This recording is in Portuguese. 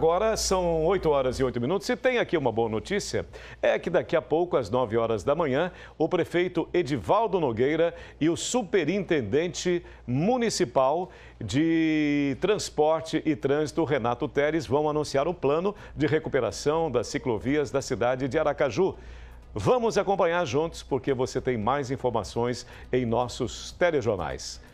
Agora são 8 horas e 8 minutos e tem aqui uma boa notícia, é que daqui a pouco, às 9 horas da manhã, o prefeito Edivaldo Nogueira e o superintendente municipal de transporte e trânsito, Renato Teres, vão anunciar o plano de recuperação das ciclovias da cidade de Aracaju. Vamos acompanhar juntos, porque você tem mais informações em nossos telejornais.